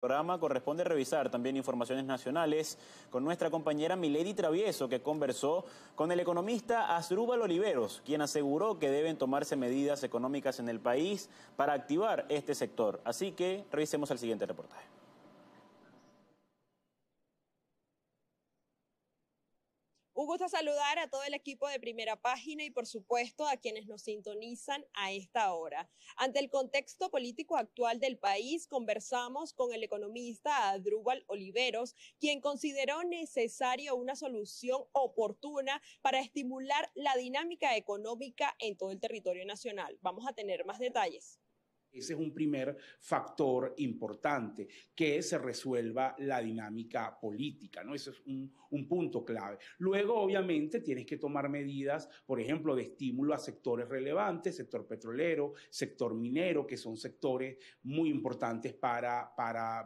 programa corresponde revisar también informaciones nacionales con nuestra compañera Milady Travieso, que conversó con el economista Asdrúbal Oliveros, quien aseguró que deben tomarse medidas económicas en el país para activar este sector. Así que revisemos el siguiente reportaje. Un gusto saludar a todo el equipo de Primera Página y por supuesto a quienes nos sintonizan a esta hora. Ante el contexto político actual del país, conversamos con el economista Adrúbal Oliveros, quien consideró necesaria una solución oportuna para estimular la dinámica económica en todo el territorio nacional. Vamos a tener más detalles. Ese es un primer factor importante, que se resuelva la dinámica política, ¿no? ese es un, punto clave. Luego, obviamente, tienes que tomar medidas, por ejemplo, de estímulo a sectores relevantes, sector petrolero, sector minero, que son sectores muy importantes para,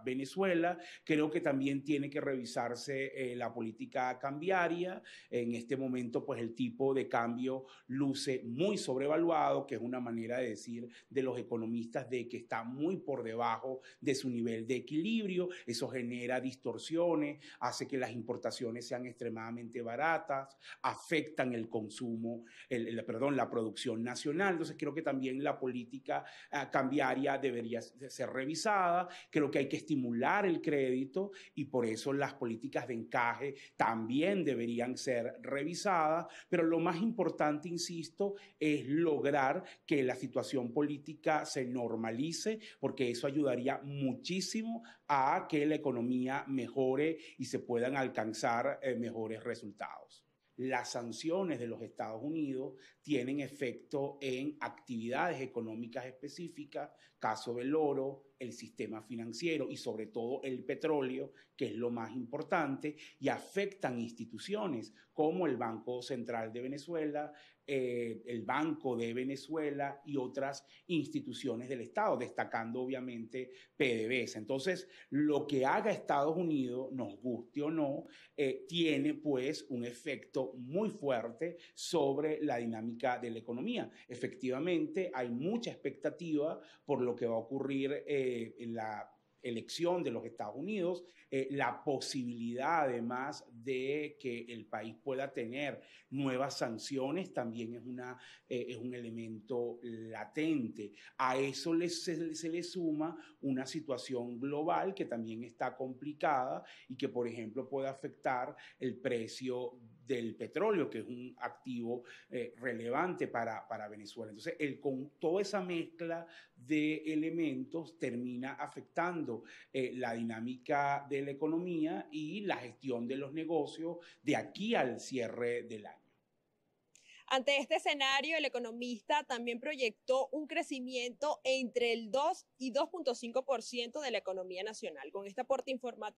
Venezuela. Creo que también tiene que revisarse eh, la política cambiaria. En este momento, pues el tipo de cambio luce muy sobrevaluado, que es una manera de decir de los economistas de que está muy por debajo de su nivel de equilibrio. Eso genera distorsiones, hace que las importaciones sean extremadamente baratas, afectan el consumo, el, perdón, la producción nacional. Entonces creo que también la política ah, cambiaria debería ser revisada. Creo que hay que estimular el crédito y por eso las políticas de encaje también deberían ser revisadas. Pero lo más importante, insisto, es lograr que la situación política se no normalice, porque eso ayudaría muchísimo a que la economía mejore y se puedan alcanzar eh, mejores resultados las sanciones de los Estados Unidos tienen efecto en actividades económicas específicas, caso del oro, el sistema financiero y sobre todo el petróleo, que es lo más importante, y afectan instituciones como el Banco Central de Venezuela, eh, el Banco de Venezuela y otras instituciones del Estado, destacando obviamente PDVSA. Entonces, lo que haga Estados Unidos, nos guste o no, eh, tiene pues un efecto muy fuerte sobre la dinámica de la economía. Efectivamente, hay mucha expectativa por lo que va a ocurrir eh, en la elección de los Estados Unidos, eh, la posibilidad además de que el país pueda tener nuevas sanciones también es, una, eh, es un elemento latente. A eso se, se, le suma una situación global que también está complicada y que, por ejemplo, puede afectar el precio del petróleo, que es un activo eh, relevante para, Venezuela. Entonces, el, con toda esa mezcla de elementos termina afectando eh, la dinámica de la economía y la gestión de los negocios de aquí al cierre del año. Ante este escenario, el economista también proyectó un crecimiento entre el 2 y 2.5% de la economía nacional. Con este aporte informativo,